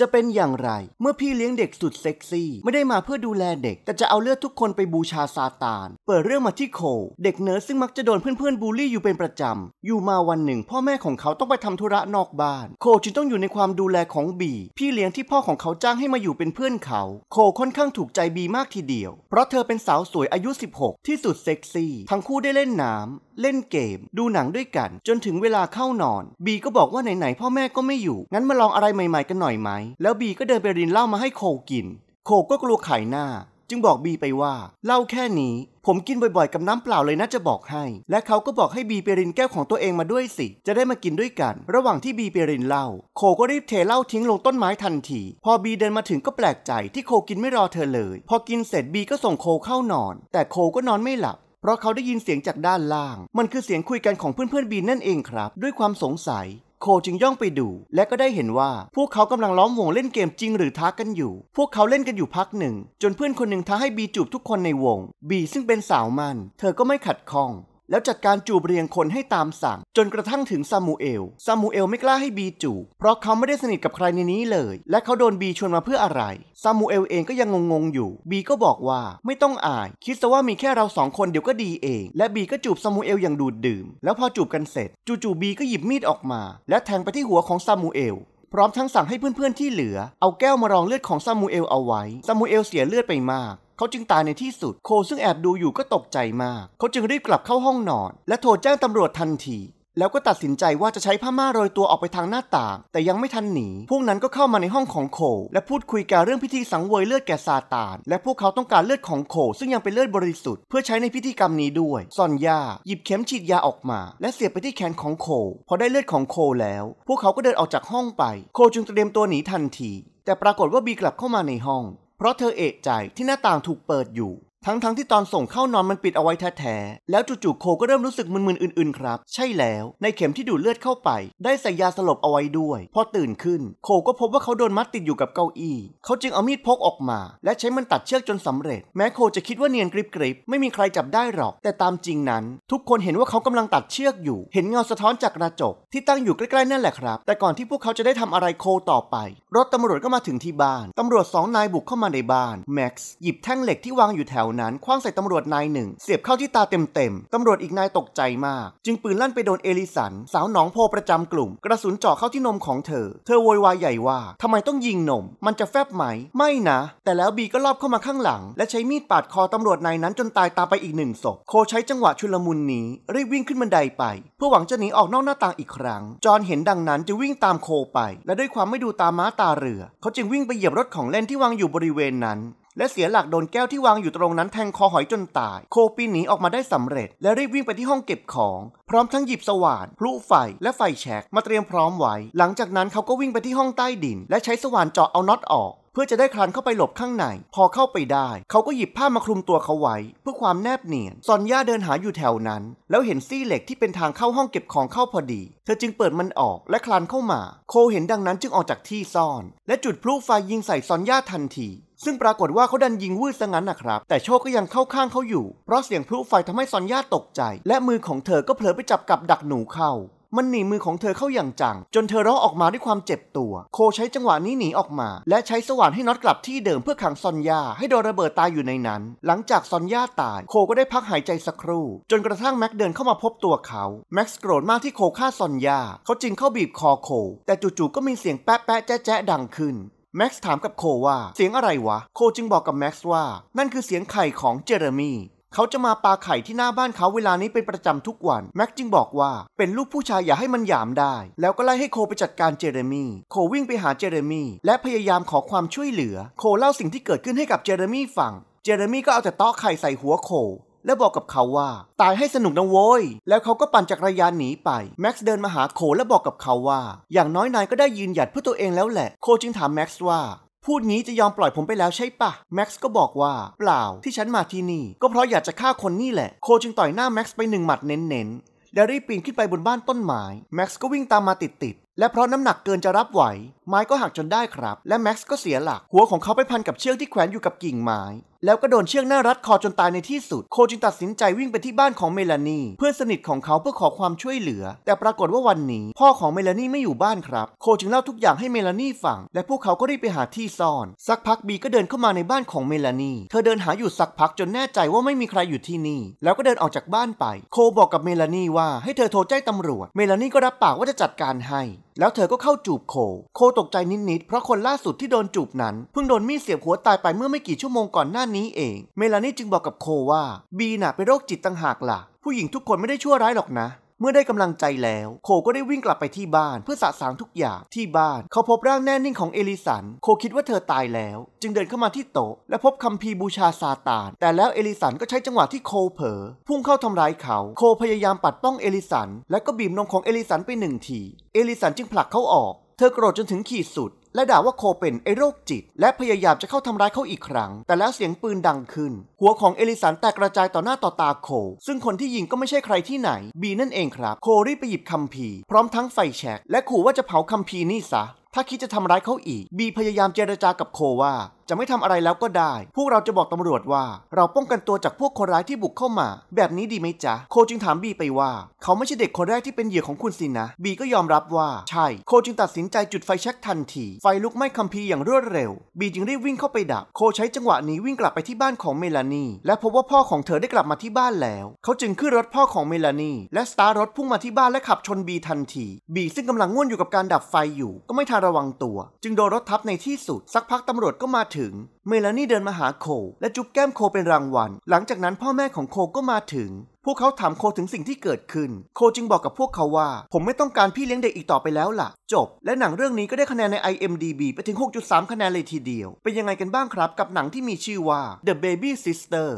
จะเป็นอย่างไร เมื่อพี่เลี้ยงเด็กสุดเซ็กซี่ไม่ได้มาเพื่อดูแลเด็ก แต่จะเอาเลือดทุกคนไปบูชาซาตาน เปิดเรื่องมาที่โคเด็กเนิร์สซึ่งมักจะโดนเพื่อนๆ บูลลี่อยู่เป็นประจำ อยู่มาวันหนึ่งพ่อแม่ของเขาต้องไปทำธุระนอกบ้าน โคจึงต้องอยู่ในความดูแลของบี พี่เลี้ยงที่พ่อของเขาจ้างให้มาอยู่เป็นเพื่อนเขา โคค่อนข้างถูกใจบีมากทีเดียว เพราะเธอเป็นสาวสวยอายุ 16 ที่สุดเซ็กซี่ทั้งคู่ได้เล่นน้ำเล่นเกมดูหนังด้วยกัน จนถึงเวลาเข้านอน บีก็บอกว่าไหนๆพ่อแม่ก็ไม่อยู่งั้นมาลองอะไรใหม่ๆกันหน่อยไหมแล้วบีก็เดินไปรินเหล้ามาให้โคกิน โคก็กลัวขายหน้า จึงบอกบีไปว่า เหล้าแค่นี้ ผมกินบ่อย ๆ กับน้ำเปล่าเลยนะจะบอกให้ และเขาก็บอกให้บีไปรินแก้วของตัวเองมาด้วยสิ จะได้มากินด้วยกัน ระหว่างที่บีไปรินเหล้า โคก็รีบเทเหล้าทิ้งลงต้นไม้ทันที พอบีเดินมาถึงก็แปลกใจ ที่โคกินไม่รอเธอเลย พอกินเสร็จบีก็ส่งโคเข้านอน แต่โคก็นอนไม่หลับ เพราะเขาได้ยินเสียงจากด้านล่าง มันคือเสียงคุยกันของเพื่อนๆ บีนั่นเองครับ ด้วยความสงสัยโคจึงย่องไปดู และก็ได้เห็นว่าพวกเขากำลังล้อมวงเล่นเกมจริงหรือท้ากันอยู่ พวกเขาเล่นกันอยู่พักหนึ่ง จนเพื่อนคนหนึ่งท้าให้บีจูบทุกคนในวง บีซึ่งเป็นสาวมัน เธอก็ไม่ขัดข้องแล้วจัดการจูบเรียงคนให้ตามสั่ง จนกระทั่งถึงซามูเอล ซามูเอลไม่กล้าให้บีจูบ เพราะเขาไม่ได้สนิทกับใครในนี้เลย และเขาโดนบีชวนมาเพื่ออะไร ซามูเอลเองก็ยังงงๆอยู่ บีก็บอกว่าไม่ต้องอาย คิดซะว่ามีแค่เราสองคนเดี๋ยวก็ดีเองและบีก็จูบซามูเอลอย่างดูดดื่ม แล้วพอจูบกันเสร็จ จู่ๆบีก็หยิบมีดออกมา และแทงไปที่หัวของซามูเอล พร้อมทั้งสั่งให้เพื่อนๆที่เหลือ เอาแก้วมารองเลือดของซามูเอลเอาไว้ซามูเอลเสียเลือดไปมากเขาจึงตายในที่สุดโคซึ่งแอบดูอยู่ก็ตกใจมาก เขาจึงรีบกลับเข้าห้องนอนและโทรแจ้งตำรวจทันที แล้วก็ตัดสินใจว่าจะใช้ผ้าม่าโรยตัวออกไปทางหน้าต่าง แต่ยังไม่ทันหนี พวกนั้นก็เข้ามาในห้องของโคและพูดคุยกันเรื่องพิธีสังเวยเลือดแก่ซาตานและพวกเขาต้องการเลือดของโคซึ่งยังเป็นเลือดบริสุทธิ์เพื่อใช้ในพิธีกรรมนี้ด้วยซอนยาหยิบเข็มฉีดยาออกมา และเสียบไปที่แขนของโคพอได้เลือดของโคแล้ว พวกเขาก็เดินออกจากห้องไป โคจึงเตรียมตัวหนีทันที แต่ปรากฏว่าบีกลับเข้ามาในห้องเพราะเธอเอกใจที่หน้าต่างถูกเปิดอยู่ทั้งๆทที่ตอนส่งเข้านอนมันปิดเอาไว้แท้ๆ แล้วจู่ๆโคก็เริ่มรู้สึกมึนๆอื่นๆครับ ใช่แล้วในเข็มที่ดูดเลือดเข้าไป ได้ใส่ยาสลบเอาไว้ด้วย พอตื่นขึ้นโคก็พบว่าเขาโดนมัดติดอยู่กับเก้าอี้ เขาจึงเอามีดพกออกมา และใช้มันตัดเชือกจนสำเร็จ แม้โคจะคิดว่าเนียนกริบกริบไม่มีใครจับได้หรอก แต่ตามจริงนั้น ทุกคนเห็นว่าเขากำลังตัดเชือกอยู่ เห็นเงาสะท้อนจากกระจกที่ตั้งอยู่ใกล้ๆ นั่นแหละครับ แต่ก่อนที่พวกเขาจะได้ทำอะไรโคต่อไป รถตำรวจก็มาถึงที่บ้านตำรวจสองนายบุกเข้ามาในบ้านแม็กซ์หยิบแท่งเหล็กที่วางอยู่แถวนั้นคว้างใส่ตำรวจนายหนึ่ง เสียบเข้าที่ตาเต็มๆ ตำรวจอีกนายตกใจมากจึงปืนลั่นไปโดนเอลิสัน สาวหนองโพประจำกลุ่ม กระสุนเจาะเข้าที่นมของเธอ เธอโวยวายใหญ่ว่าทำไมต้องยิงนม มันจะแฟบไหมไม่นะ แต่แล้วบีก็ลอบเข้ามาข้างหลัง และใช้มีดปาดคอตำรวจนายนั้นจนตายตาไปอีกหนึ่งศพโคใช้จังหวะชุลมุนนี้รีบวิ่งขึ้นบันไดไปเพื่อหวังจะหนีออกนอกหน้าต่างอีกครั้ง จอนเห็นดังนั้นจะวิ่งตามโคไป และด้วยความไม่ดูตาม้าตาเรือ เขาจึงวิ่งไปเหยียบรถของเล่นที่วางอยู่บริเวณนั้นและเสียหลักโดนแก้วที่วางอยู่ตรงนั้นแทงคอหอยจนตาย โคปีหนีออกมาได้สำเร็จและรีบวิ่งไปที่ห้องเก็บของ พร้อมทั้งหยิบสว่านพลุไฟ และไฟแฉกมาเตรียมพร้อมไว้ หลังจากนั้นเขาก็วิ่งไปที่ห้องใต้ดิน และใช้สว่านเจาะเอาน็อตออก เพื่อจะได้คลานเข้าไปหลบข้างใน พอเข้าไปได้ เขาก็หยิบผ้ามาคลุมตัวเขาไว้ เพื่อความแนบเนียนซอนย่าเดินหาอยู่แถวนั้น แล้วเห็นซี่เหล็กที่เป็นทางเข้าห้องเก็บของเข้าพอดี เธอจึงเปิดมันออก และคลานเข้ามา โคเห็นดังนั้นจึงออกจากที่ซ่อน และจุดพลุไฟยิงใส่ซอนย่าทันทีซึ่งปรากฏว่าเขาดันยิงวืดซะงั้นนะครับ แต่โชคก็ยังเข้าข้างเขาอยู่ เพราะเสียงพลุไฟทำให้ซอนย่าตกใจ และมือของเธอก็เผลอไปจับกับดักหนูเข้า มันหนีมือของเธอเข้าอย่างจัง จนเธอร้องออกมาด้วยความเจ็บตัว โคใช้จังหวะนี้หนีออกมา และใช้สว่านให้น็อตกลับที่เดิมเพื่อขังซอนยาให้โดนระเบิดตายอยู่ในนั้น หลังจากซอนยาตายโคก็ได้พักหายใจสักครู่จนกระทั่งแม็กเดินเข้ามาพบตัวเขาแม็กโกรธมากที่โคฆ่าซอนยาเขาจึงเข้าบีบคอโค แต่จู่ๆก็มีเสียงแป๊ะแป๊ะแจ๊ะแจ๊ะดังขึ้นแม็กซ์ถามกับโคว่าเสียงอะไรวะโคจึงบอกกับแม็กซ์ว่า นั่นคือเสียงไข่ของเจอร์มีเขาจะมาปาไข่ที่หน้าบ้านเขาเวลานี้เป็นประจำทุกวันแม็กจึงบอกว่า เป็นลูกผู้ชายอย่าให้มันหยามได้ แล้วก็ไล่ให้โคไปจัดการเจเรมี่โควิ่งไปหาเจเรมี่และพยายามขอความช่วยเหลือโคเล่าสิ่งที่เกิดขึ้นให้กับเจเรมี่ฟังเจเรมี่ก็เอาแต่ตออไข่ใส่หัวโคและบอกกับเขาว่า ตายให้สนุกนะโว้ยแล้วเขาก็ปั่นจักรยานหนีไป แม็กซ์เดินมาหาโคและบอกกับเขาว่า อย่างน้อยนายก็ได้ยืนหยัดเพื่อตัวเองแล้วแหละ โคจึงถามแม็กซ์ว่า พูดงี้จะยอมปล่อยผมไปแล้วใช่ปะแม็กซ์ก็บอกว่าเปล่า ที่ฉันมาที่นี่ ก็เพราะอยากจะฆ่าคนนี่แหละโค จึงต่อยหน้าแม็กซ์ไปหนึ่งหมัดเน้นๆแล้วรีบปีนขึ้นไปบนบ้านต้นไม้แม็กซ์ก็วิ่งตามมาติดๆและเพราะน้ำหนักเกินจะรับไหว ไม้ก็หักจนได้ครับ และแม็กซ์ก็เสียหลักหัวของเขาไปพันกับเชือกที่แขวนอยู่กับกิ่งไม้ แล้วก็โดนเชือกหน้ารัดคอจนตายในที่สุดโคจึงตัดสินใจวิ่งไปที่บ้านของเมลานี เพื่อนสนิทของเขาเพื่อขอความช่วยเหลือ แต่ปรากฏว่าวันนี้พ่อของเมลานีไม่อยู่บ้านครับโคจึงเล่าทุกอย่างให้เมลานีฟังและพวกเขาก็รีบไปหาที่ซ่อน สักพักบีก็เดินเข้ามาในบ้านของเมลานี เธอเดินหาอยู่สักพักจนแน่ใจว่าไม่มีใครอยู่ที่นี่ แล้วก็เดินออกจากบ้านไป โคบอกกับเมลานีว่าให้เธอโทรแจ้งตำรวจ เมลานีก็รับปากว่าจะจัดการให้แล้วเธอก็เข้าจูบโค โคตกใจนิดๆ เพราะคนล่าสุดที่โดนจูบนั้นเพิ่งโดนมีดเสียบหัวตายไปเมื่อไม่กี่ชั่วโมงก่อนหน้านี้เอง เมลานี่จึงบอกกับโคว่า บีน่ะเป็นโรคจิตต่างหากล่ะ ผู้หญิงทุกคนไม่ได้ชั่วร้ายหรอกนะเมื่อได้กำลังใจแล้ว โคก็ได้วิ่งกลับไปที่บ้าน เพื่อสะสางทุกอย่างที่บ้าน เขาพบร่างแน่นิ่งของเอลิสันโคคิดว่าเธอตายแล้ว จึงเดินเข้ามาที่โต๊ะและพบคัมภีร์บูชาซาตานแต่แล้วเอลิสันก็ใช้จังหวะที่โคเผลอพุ่งเข้าทำร้ายเขา โคพยายามปัดป้องเอลิสันและก็บีบนมของเอลิสันไปหนึ่งทีเอลิสันจึงผลักเขาออกเธอโกรธจนถึงขีดสุดและด่าว่าโคเป็นไอโรคจิตและพยายามจะเข้าทำร้ายเขาอีกครั้งแต่แล้วเสียงปืนดังขึ้นหัวของเอลิสันแตกกระจายต่อหน้าต่อตาโคซึ่งคนที่ยิงก็ไม่ใช่ใครที่ไหนบีนั่นเองครับโครีบไปหยิบคัมภีร์พร้อมทั้งไฟแ็กและขู่ว่าจะเผาคัมภีร์นี่ซะถ้าคิดจะทำร้ายเขาอีกบีพยายามเจรจากับโคว่าจะไม่ทำอะไรแล้วก็ได้ พวกเราจะบอกตำรวจว่า เราป้องกันตัวจากพวกคนร้ายที่บุกเข้ามา แบบนี้ดีไหมจ๊ะ โคจึงถามบีไปว่า เขาไม่ใช่เด็กคนแรกที่เป็นเหยื่อของคุณสินะ บีก็ยอมรับว่าใช่ โคจึงตัดสินใจจุดไฟแช็กทันที ไฟลุกไหม้คัมภีร์อย่างรวดเร็ว บีจึงรีบวิ่งเข้าไปดับ โคใช้จังหวะนี้วิ่งกลับไปที่บ้านของเมลานี และพบว่าพ่อของเธอได้กลับมาที่บ้านแล้ว เขาจึงขึ้นรถพ่อของเมลานี และสตาร์รถพุ่งมาที่บ้านและขับชนบีทันที บีซึ่งกำลังง่วนอยู่กับการดับไฟอยู่ ก็ไม่ทันระวังตัว จึงโดนรถทับในที่สุด สักพักตำรวจก็มาถถึงเมลานี่เดินมาหาโคและจุ๊บแก้มโคเป็นรางวัลหลังจากนั้นพ่อแม่ของโคก็มาถึง พวกเขาถามโคถึงสิ่งที่เกิดขึ้น โคจึงบอกกับพวกเขาว่า ผมไม่ต้องการพี่เลี้ยงเด็กอีกต่อไปแล้วล่ะ จบ และหนังเรื่องนี้ก็ได้คะแนนใน IMDb ไปถึง 6.3 คะแนนเลยทีเดียว เป็นยังไงกันบ้างครับกับหนังที่มีชื่อว่า The Baby Sister